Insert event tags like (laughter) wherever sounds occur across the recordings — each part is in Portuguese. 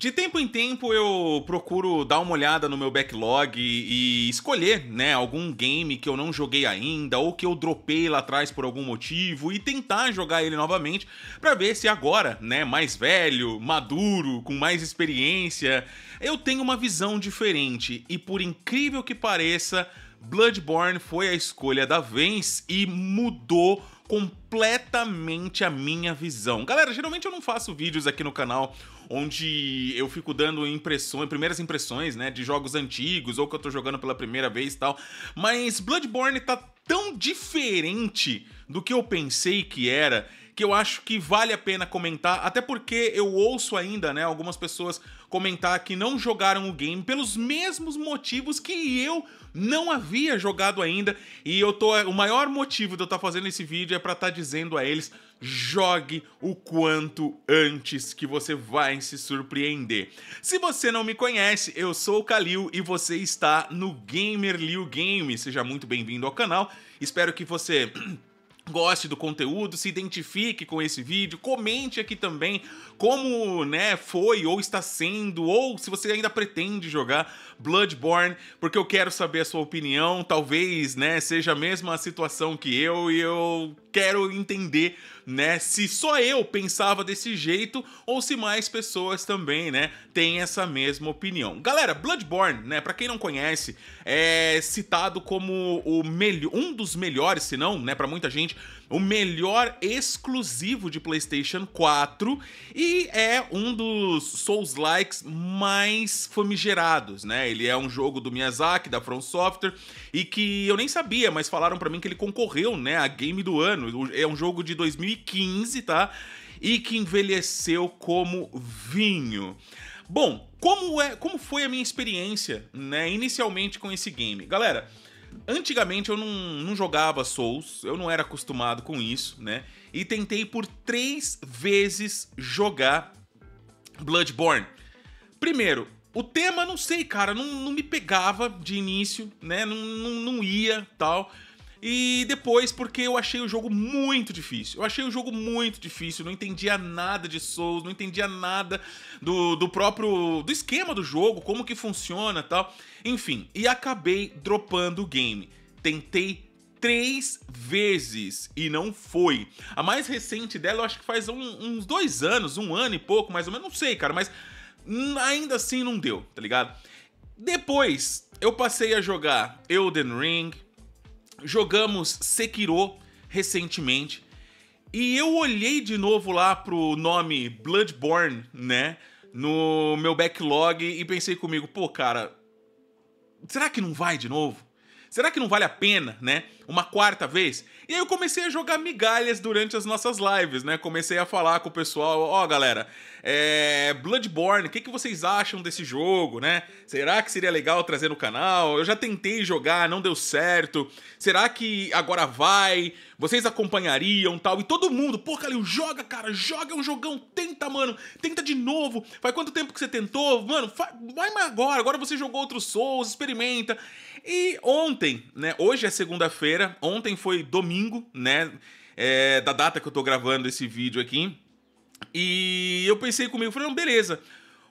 De tempo em tempo eu procuro dar uma olhada no meu backlog e, e escolher, né, algum game que eu não joguei ainda ou que eu dropei lá atrás por algum motivo e tentar jogar ele novamente para ver se agora, né, mais velho, maduro, com mais experiência, eu tenho uma visão diferente e por incrível que pareça, Bloodborne foi a escolha da vez e mudou completamente a minha visão. Galera, geralmente eu não faço vídeos aqui no canal onde eu fico dando impressões, primeiras impressões, né, de jogos antigos ou que eu tô jogando pela primeira vez e tal. Mas Bloodborne tá tão diferente do que eu pensei que era que eu acho que vale a pena comentar, até porque eu ouço ainda, né, algumas pessoas comentar que não jogaram o game pelos mesmos motivos que eu não havia jogado ainda, e eu tô o maior motivo de eu estar tá fazendo esse vídeo é para estar tá dizendo a eles jogue o quanto antes que você vai se surpreender. Se você não me conhece, eu sou o Kalil e você está no Gamer Liu Game. Seja muito bem-vindo ao canal. Espero que você (clears throat) goste do conteúdo, se identifique com esse vídeo, comente aqui também como, né, foi ou está sendo ou se você ainda pretende jogar Bloodborne, porque eu quero saber a sua opinião, talvez, né, seja a mesma situação que eu e eu quero entender, né, se só eu pensava desse jeito ou se mais pessoas também, né, têm essa mesma opinião. Galera, Bloodborne, né, para quem não conhece, é citado como o melhor, um dos melhores, se não, né, para muita gente, o melhor exclusivo de PlayStation 4 e é um dos Souls-likes mais famigerados, né? Ele é um jogo do Miyazaki, da From Software, e que eu nem sabia, mas falaram para mim que ele concorreu, né, a game do ano. É um jogo de 2015, tá? E que envelheceu como vinho. Bom, como é, como foi a minha experiência, né, inicialmente com esse game? Galera, Antigamente eu não, não jogava Souls, eu não era acostumado com isso, né? E tentei por três vezes jogar Bloodborne. Primeiro, o tema, não sei, cara, não, não me pegava de início, né? Não, não, não ia tal. E depois porque eu achei o jogo muito difícil. Eu achei o jogo muito difícil, não entendia nada de Souls, não entendia nada do, do próprio do esquema do jogo, como que funciona, tal. Enfim, e acabei dropando o game. Tentei três vezes e não foi. A mais recente dela, eu acho que faz um, uns dois anos, um ano e pouco, mais ou menos, não sei, cara, mas hum, ainda assim não deu, tá ligado? Depois eu passei a jogar Elden Ring, Jogamos Sekiro recentemente. E eu olhei de novo lá pro nome Bloodborne, né? No meu backlog e pensei comigo, pô, cara, será que não vai de novo? será que não vale a pena, né? Uma quarta vez? E aí eu comecei a jogar migalhas durante as nossas lives, né? Comecei a falar com o pessoal, ó, oh, galera, é... Bloodborne, o que, que vocês acham desse jogo, né? Será que seria legal trazer no canal? Eu já tentei jogar, não deu certo. Será que agora vai? Vocês acompanhariam tal? E todo mundo, pô, Calil, joga, cara, joga, é um jogão, tenta, mano, tenta de novo. Faz quanto tempo que você tentou? Mano, vai, mais agora, agora você jogou outros Souls, experimenta. E ontem, né? Hoje é segunda-feira, ontem foi domingo, né? É, da data que eu tô gravando esse vídeo aqui. E eu pensei comigo, falei, não, beleza.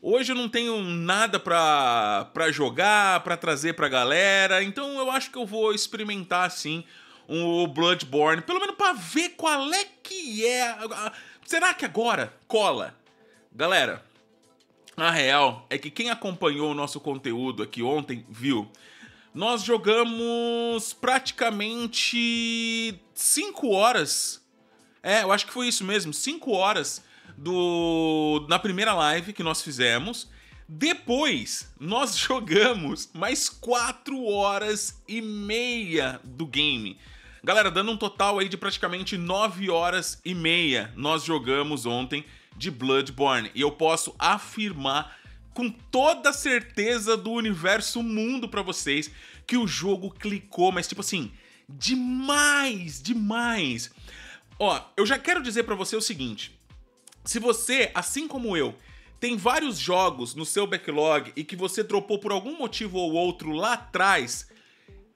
Hoje eu não tenho nada pra, pra jogar, pra trazer pra galera, então eu acho que eu vou experimentar assim o um Bloodborne, pelo menos pra ver qual é que é. Será que agora cola? Galera, a real é que quem acompanhou o nosso conteúdo aqui ontem viu nós jogamos praticamente 5 horas. É, eu acho que foi isso mesmo, 5 horas do na primeira live que nós fizemos. Depois, nós (laughs) jogamos mais 4 horas e meia do game. Galera, dando um total aí de praticamente 9 horas e meia, nós jogamos ontem de Bloodborne. E eu posso afirmar com toda certeza do universo mundo para vocês que o jogo clicou, mas tipo assim, demais, demais. Ó, eu já quero dizer para você o seguinte: se você, assim como eu, tem vários jogos no seu backlog e que você dropou por algum motivo ou outro lá atrás,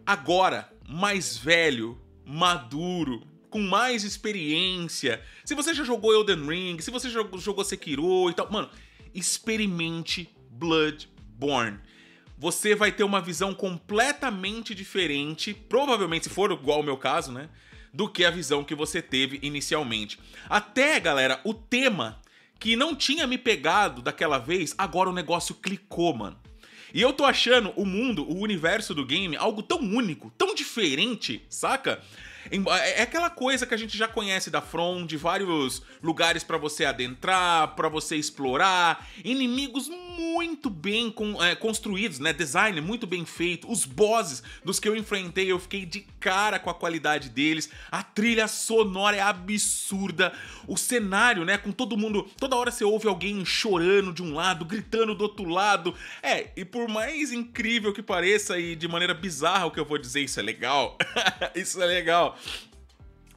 agora, mais velho, maduro, com mais experiência, se você já jogou Elden Ring, se você já jogou Sekiro e tal, mano, experimente Bloodborne. Você vai ter uma visão completamente diferente, provavelmente se for igual ao meu caso, né? Do que a visão que você teve inicialmente. Até, galera, o tema que não tinha me pegado daquela vez, agora o negócio clicou, mano. E eu tô achando o mundo, o universo do game, algo tão único, tão diferente, saca? É, é aquela coisa que a gente já conhece da From, de vários lugares para você adentrar, para você explorar, inimigos muito bem com, é, construídos, né? Design muito bem feito. Os bosses dos que eu enfrentei, eu fiquei de cara com a qualidade deles. A trilha sonora é absurda. O cenário, né? Com todo mundo. Toda hora você ouve alguém chorando de um lado, gritando do outro lado. É, e por mais incrível que pareça e de maneira bizarra o que eu vou dizer, isso é legal. (laughs) isso é legal.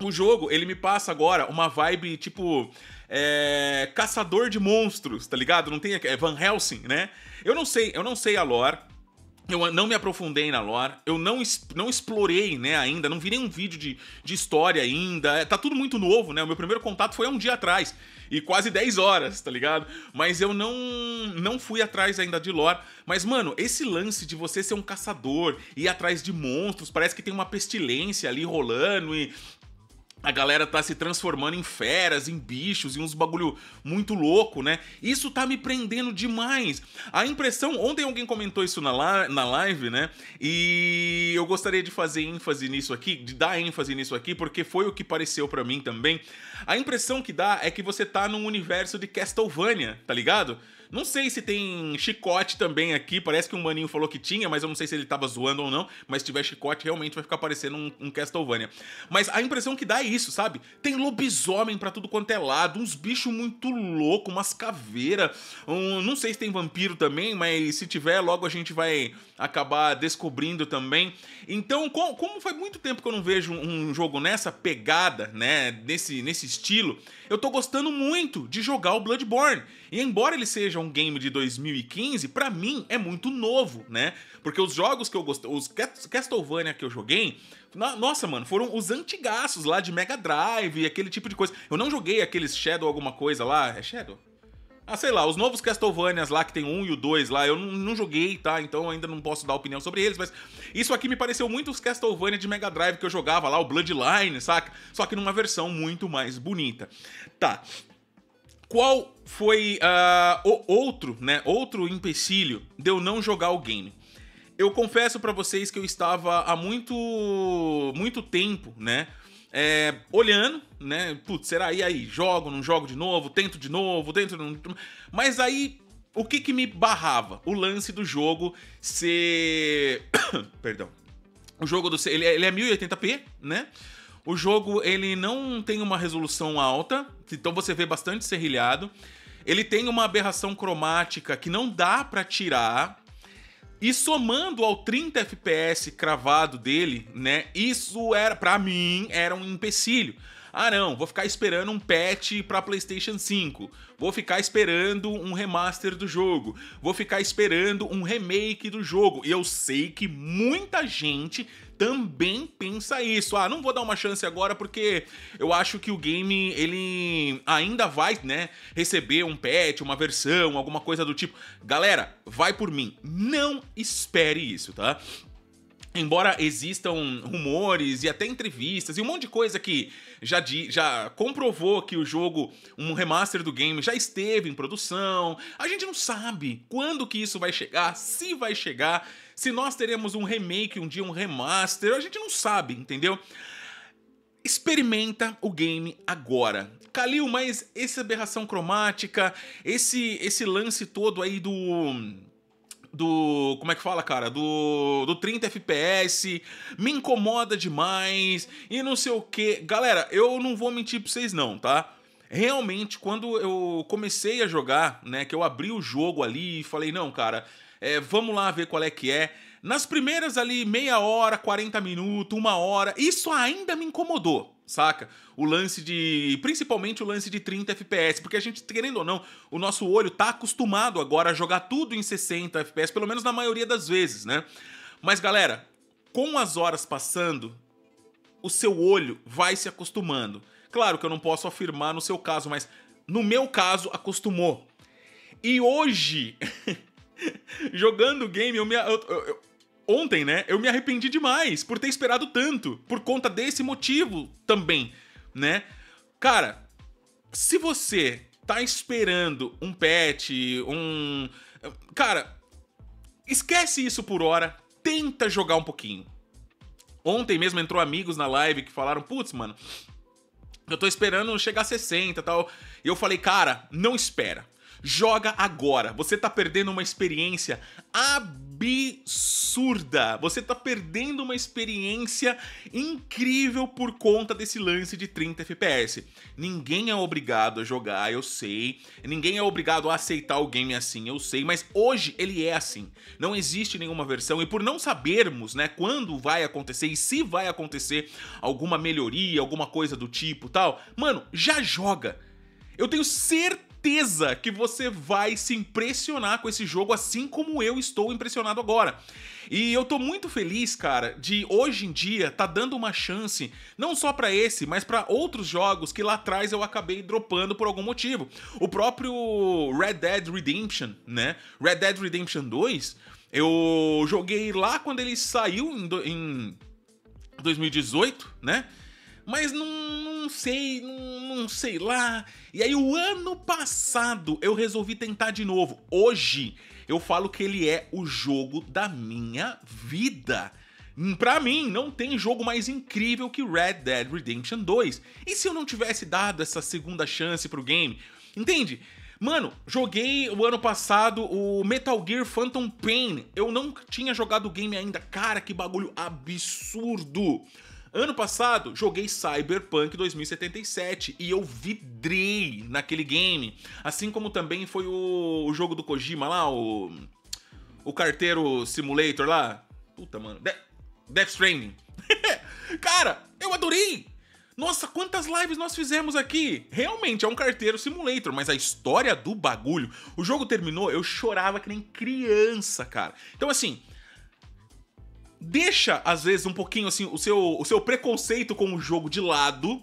O jogo, ele me passa agora uma vibe tipo é, caçador de monstros, tá ligado? Não tem é Van Helsing, né? Eu não sei, eu não sei a lore. Eu não me aprofundei na lore, eu não, não explorei, né, ainda, não vi nenhum vídeo de, de história ainda, é, tá tudo muito novo, né, o meu primeiro contato foi há um dia atrás, e quase 10 horas, tá ligado? Mas eu não, não fui atrás ainda de lore, mas, mano, esse lance de você ser um caçador, ir atrás de monstros, parece que tem uma pestilência ali rolando, e a galera tá se transformando em feras, em bichos, em uns bagulho muito louco, né? Isso tá me prendendo demais. A impressão. Ontem alguém comentou isso na, na live, né? E eu gostaria de fazer ênfase nisso aqui, de dar ênfase nisso aqui, porque foi o que pareceu para mim também. A impressão que dá é que você tá num universo de Castlevania, tá ligado? Não sei se tem chicote também aqui. Parece que um maninho falou que tinha, mas eu não sei se ele tava zoando ou não. Mas se tiver chicote, realmente vai ficar parecendo um, um Castlevania. Mas a impressão que dá é isso, sabe? Tem lobisomem para tudo quanto é lado, uns bichos muito loucos, umas caveiras. Um, não sei se tem vampiro também, mas se tiver, logo a gente vai acabar descobrindo também. Então, com, como faz muito tempo que eu não vejo um jogo nessa pegada, né? Nesse, nesse estilo, eu tô gostando muito de jogar o Bloodborne. E embora ele seja um game de 2015, para mim é muito novo, né? Porque os jogos que eu gostei, os Castlevania que eu joguei, nossa, mano, foram os antigaços lá de Mega Drive, e aquele tipo de coisa. Eu não joguei aqueles Shadow alguma coisa lá, é Shadow? Ah, sei lá, os novos Castlevanias lá, que tem um e o dois lá, eu não, não, joguei, tá? Então ainda não posso dar opinião sobre eles, mas isso aqui me pareceu muito os Castlevania de Mega Drive que eu jogava lá, o Bloodline, saca? Só que numa versão muito mais bonita. Tá, qual foi uh, o outro, né? Outro empecilho de eu não jogar o game. Eu confesso para vocês que eu estava há muito, muito tempo, né? É, olhando, né? Putz, será? E aí? Jogo, não jogo de novo? Tento de novo? Tento... Não... Mas aí, o que que me barrava? O lance do jogo ser... (coughs) Perdão. O jogo do... Ele é, ele é 1080p, né? O jogo ele não tem uma resolução alta, então você vê bastante serrilhado. Ele tem uma aberração cromática que não dá para tirar. E somando ao 30 FPS cravado dele, né? Isso era para mim era um empecilho ah, não, vou ficar esperando um patch para PlayStation 5. Vou ficar esperando um remaster do jogo. Vou ficar esperando um remake do jogo. E eu sei que muita gente também pensa isso. Ah, não vou dar uma chance agora porque eu acho que o game ele ainda vai, né, receber um patch, uma versão, alguma coisa do tipo. Galera, vai por mim. Não espere isso, tá? Embora existam rumores e até entrevistas e um monte de coisa que já, di, já comprovou que o jogo, um remaster do game, já esteve em produção, a gente não sabe quando que isso vai chegar, se vai chegar, se nós teremos um remake, um dia um remaster, a gente não sabe, entendeu? Experimenta o game agora. Kalil, mas essa aberração cromática, esse, esse lance todo aí do do. Como é que fala, cara? Do, do 30 FPS, me incomoda demais e não sei o que. Galera, eu não vou mentir pra vocês, não, tá? Realmente, quando eu comecei a jogar, né, que eu abri o jogo ali e falei, não, cara, é, vamos lá ver qual é que é. Nas primeiras ali, meia hora, 40 minutos, uma hora, isso ainda me incomodou saca? O lance de. Principalmente o lance de 30 FPS, porque a gente, querendo ou não, o nosso olho tá acostumado agora a jogar tudo em 60 FPS, pelo menos na maioria das vezes, né? Mas galera, com as horas passando, o seu olho vai se acostumando. Claro que eu não posso afirmar no seu caso, mas no meu caso, acostumou. E hoje. (laughs) jogando game, eu, me, eu, eu, ontem, né? Eu me arrependi demais por ter esperado tanto, por conta desse motivo também, né? Cara, se você tá esperando um pet, um. Cara, esquece isso por hora, tenta jogar um pouquinho. Ontem mesmo entrou amigos na live que falaram: putz, mano, eu tô esperando chegar a 60 e tal. E eu falei: cara, não espera. Joga agora. Você tá perdendo uma experiência absurda absurda. Você tá perdendo uma experiência incrível por conta desse lance de 30 FPS. Ninguém é obrigado a jogar, eu sei. Ninguém é obrigado a aceitar o game assim, eu sei, mas hoje ele é assim. Não existe nenhuma versão e por não sabermos, né, quando vai acontecer e se vai acontecer alguma melhoria, alguma coisa do tipo, tal, mano, já joga. Eu tenho certeza certeza que você vai se impressionar com esse jogo, assim como eu estou impressionado agora. E eu tô muito feliz, cara, de hoje em dia tá dando uma chance, não só para esse, mas para outros jogos que lá atrás eu acabei dropando por algum motivo. O próprio Red Dead Redemption, né? Red Dead Redemption 2, eu joguei lá quando ele saiu em, em 2018, né? Mas não, não sei, não, não sei lá. E aí, o ano passado, eu resolvi tentar de novo. Hoje, eu falo que ele é o jogo da minha vida. Hum, pra mim, não tem jogo mais incrível que Red Dead Redemption 2. E se eu não tivesse dado essa segunda chance pro game? Entende? Mano, joguei o ano passado o Metal Gear Phantom Pain. Eu não tinha jogado o game ainda. Cara, que bagulho absurdo! Ano passado, joguei Cyberpunk 2077 e eu vidrei naquele game. Assim como também foi o, o jogo do Kojima lá, o. O carteiro simulator lá. Puta, mano. De Death Stranding. (laughs) Cara, eu adorei! Nossa, quantas lives nós fizemos aqui! Realmente é um carteiro simulator, mas a história do bagulho. O jogo terminou, eu chorava que nem criança, cara. Então, assim, deixa, às vezes, um pouquinho assim, o seu, o seu preconceito com o jogo de lado.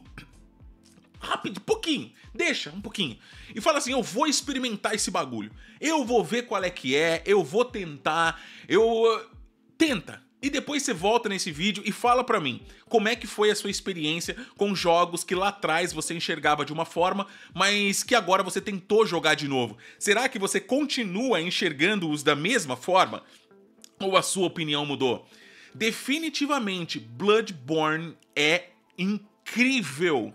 Rápido, pouquinho. Deixa, um pouquinho. E fala assim: eu vou experimentar esse bagulho. Eu vou ver qual é que é, eu vou tentar, eu. Eh, tenta. E depois você volta nesse vídeo e fala para mim como é que foi a sua experiência com jogos que lá atrás você enxergava de uma forma, mas que agora você tentou jogar de novo. Será que você continua enxergando-os da mesma forma? Ou a sua opinião mudou? Definitivamente, Bloodborne é incrível.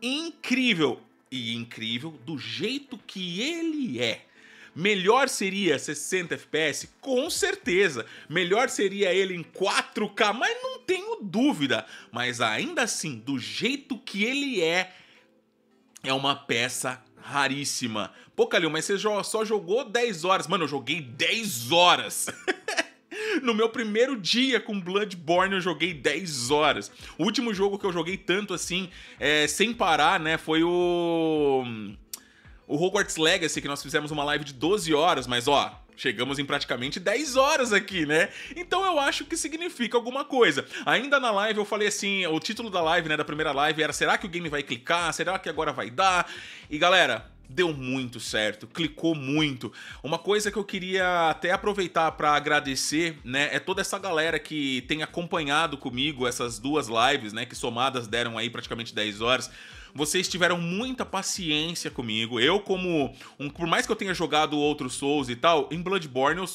Incrível. E incrível do jeito que ele é. Melhor seria 60 FPS? Com certeza. Melhor seria ele em 4K, mas não tenho dúvida. Mas ainda assim, do jeito que ele é, é uma peça raríssima. Pô, Calil, mas você só jogou 10 horas. Mano, eu joguei 10 horas. (laughs) No meu primeiro dia com Bloodborne, eu joguei 10 horas. O último jogo que eu joguei tanto assim, é, sem parar, né, foi o. O Hogwarts Legacy, que nós fizemos uma live de 12 horas, mas ó, Chegamos em praticamente 10 horas aqui, né? Então eu acho que significa alguma coisa. Ainda na live eu falei assim, o título da live, né, da primeira live era será que o game vai clicar? Será que agora vai dar? E galera, deu muito certo, clicou muito. Uma coisa que eu queria até aproveitar para agradecer, né, é toda essa galera que tem acompanhado comigo essas duas lives, né, que somadas deram aí praticamente 10 horas. Vocês tiveram muita paciência comigo. Eu como um, por mais que eu tenha jogado outros Souls e tal, em Bloodborne eu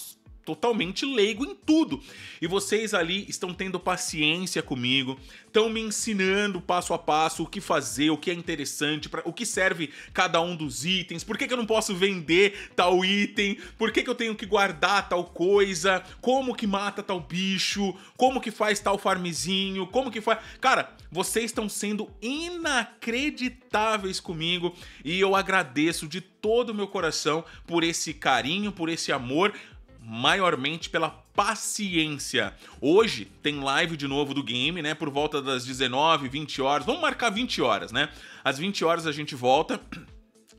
totalmente leigo em tudo. E vocês ali estão tendo paciência comigo, estão me ensinando passo a passo o que fazer, o que é interessante, pra, o que serve cada um dos itens, por que, que eu não posso vender tal item, por que, que eu tenho que guardar tal coisa, como que mata tal bicho, como que faz tal farmzinho, como que faz. Cara, vocês estão sendo inacreditáveis comigo e eu agradeço de todo o meu coração por esse carinho, por esse amor maiormente pela paciência. Hoje tem live de novo do game, né? Por volta das 19, 20 horas. Vamos marcar 20 horas, né? Às 20 horas a gente volta. (clears throat)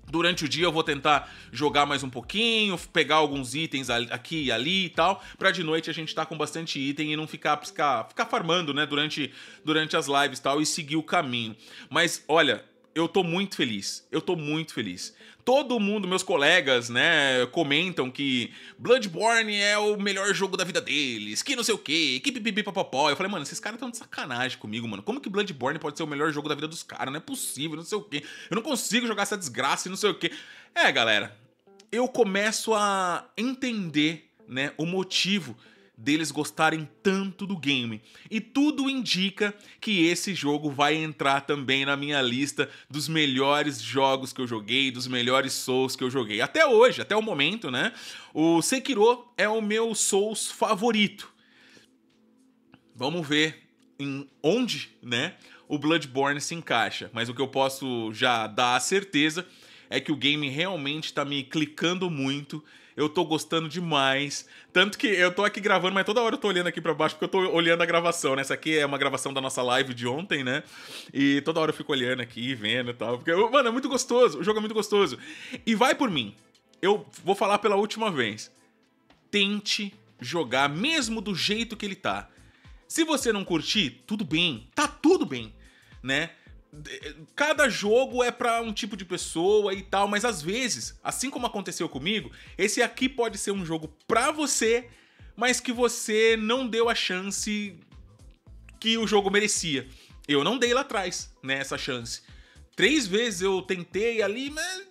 Durante o dia eu vou tentar jogar mais um pouquinho, pegar alguns itens aqui e ali e tal, para de noite a gente tá com bastante item e não ficar ficar, ficar farmando, né, durante durante as lives e tal e seguir o caminho. Mas olha, eu tô muito feliz. Eu tô muito feliz todo mundo, meus colegas, né, comentam que Bloodborne é o melhor jogo da vida deles, que não sei o quê, que pipipipopopó. Eu falei, mano, esses caras estão de sacanagem comigo, mano. Como que Bloodborne pode ser o melhor jogo da vida dos caras? Não é possível, não sei o quê. Eu não consigo jogar essa desgraça e não sei o quê. É, galera, eu começo a entender, né, o motivo deles gostarem tanto do game. E tudo indica que esse jogo vai entrar também na minha lista dos melhores jogos que eu joguei, dos melhores Souls que eu joguei. Até hoje, até o momento, né? O Sekiro é o meu Souls favorito. Vamos ver em onde, né, o Bloodborne se encaixa. Mas o que eu posso já dar a certeza é que o game realmente está me clicando muito eu tô gostando demais. Tanto que eu tô aqui gravando, mas toda hora eu tô olhando aqui para baixo porque eu tô olhando a gravação, né? Essa aqui é uma gravação da nossa live de ontem, né? E toda hora eu fico olhando aqui, vendo e tal. Porque, mano, é muito gostoso. O jogo é muito gostoso. E vai por mim. Eu vou falar pela última vez. Tente jogar, mesmo do jeito que ele tá. Se você não curtir, tudo bem. Tá tudo bem, né? cada jogo é para um tipo de pessoa e tal, mas às vezes, assim como aconteceu comigo, esse aqui pode ser um jogo para você, mas que você não deu a chance que o jogo merecia. Eu não dei lá atrás, né, essa chance. Três vezes eu tentei ali, mas.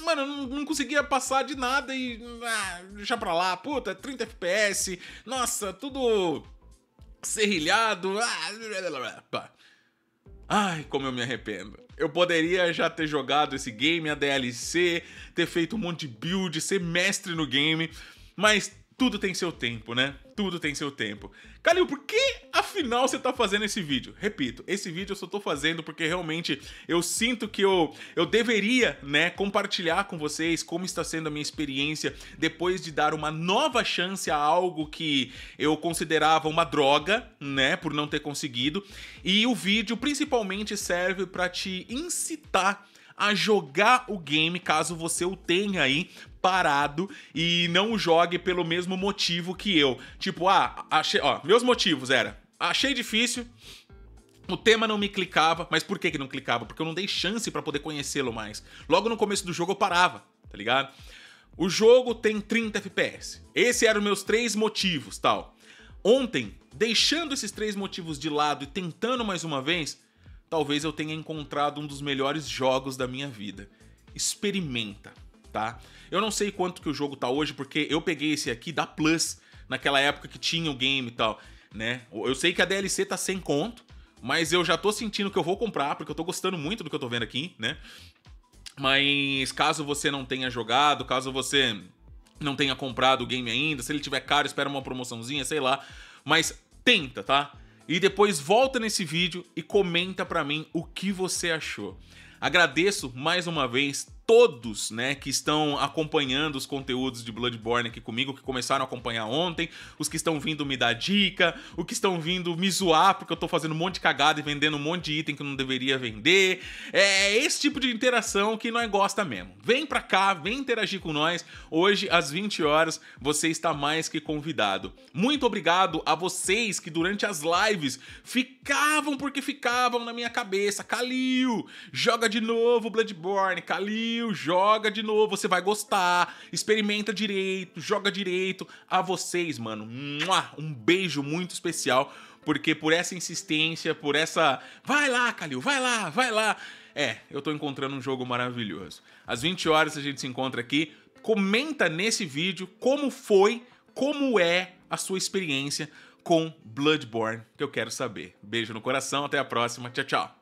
Mano, não conseguia passar de nada e. Ah, deixar pra lá, puta, 30 FPS, nossa, tudo serrilhado. Ah, blá, blá, blá. Ai, como eu me arrependo. Eu poderia já ter jogado esse game, a DLC, ter feito um monte de build, ser mestre no game, mas tudo tem seu tempo, né? Tudo tem seu tempo. Calil, por que afinal você tá fazendo esse vídeo? Repito, esse vídeo eu só tô fazendo porque realmente eu sinto que eu, eu deveria, né, compartilhar com vocês como está sendo a minha experiência depois de dar uma nova chance a algo que eu considerava uma droga, né, por não ter conseguido. E o vídeo principalmente serve para te incitar a jogar o game caso você o tenha aí parado e não jogue pelo mesmo motivo que eu. Tipo, ah, achei, ó, meus motivos era, achei difícil, o tema não me clicava, mas por que, que não clicava? Porque eu não dei chance para poder conhecê-lo mais. Logo no começo do jogo eu parava, tá ligado? O jogo tem 30 FPS. Esse eram meus três motivos, tal. Ontem, deixando esses três motivos de lado e tentando mais uma vez, talvez eu tenha encontrado um dos melhores jogos da minha vida. Experimenta, tá? Eu não sei quanto que o jogo tá hoje, porque eu peguei esse aqui da Plus, naquela época que tinha o game e tal, né? Eu sei que a DLC tá sem conto, mas eu já tô sentindo que eu vou comprar, porque eu tô gostando muito do que eu tô vendo aqui, né? Mas caso você não tenha jogado, caso você não tenha comprado o game ainda, se ele tiver caro, espera uma promoçãozinha, sei lá. Mas tenta, tá? e depois volta nesse vídeo e comenta para mim o que você achou. Agradeço mais uma vez todos, né, que estão acompanhando os conteúdos de Bloodborne aqui comigo, que começaram a acompanhar ontem, os que estão vindo me dar dica, os que estão vindo me zoar porque eu tô fazendo um monte de cagada e vendendo um monte de item que eu não deveria vender. É, é esse tipo de interação que nós gosta mesmo. Vem pra cá, vem interagir com nós. Hoje às 20 horas você está mais que convidado. Muito obrigado a vocês que durante as lives ficavam porque ficavam na minha cabeça. Calil, joga de novo Bloodborne, Calil joga de novo, você vai gostar, experimenta direito, joga direito. A vocês, mano, um beijo muito especial, porque por essa insistência, por essa. Vai lá, Calil, vai lá, vai lá. É, eu tô encontrando um jogo maravilhoso. Às 20 horas a gente se encontra aqui. Comenta nesse vídeo como foi, como é a sua experiência com Bloodborne, que eu quero saber. Beijo no coração, até a próxima. Tchau, tchau.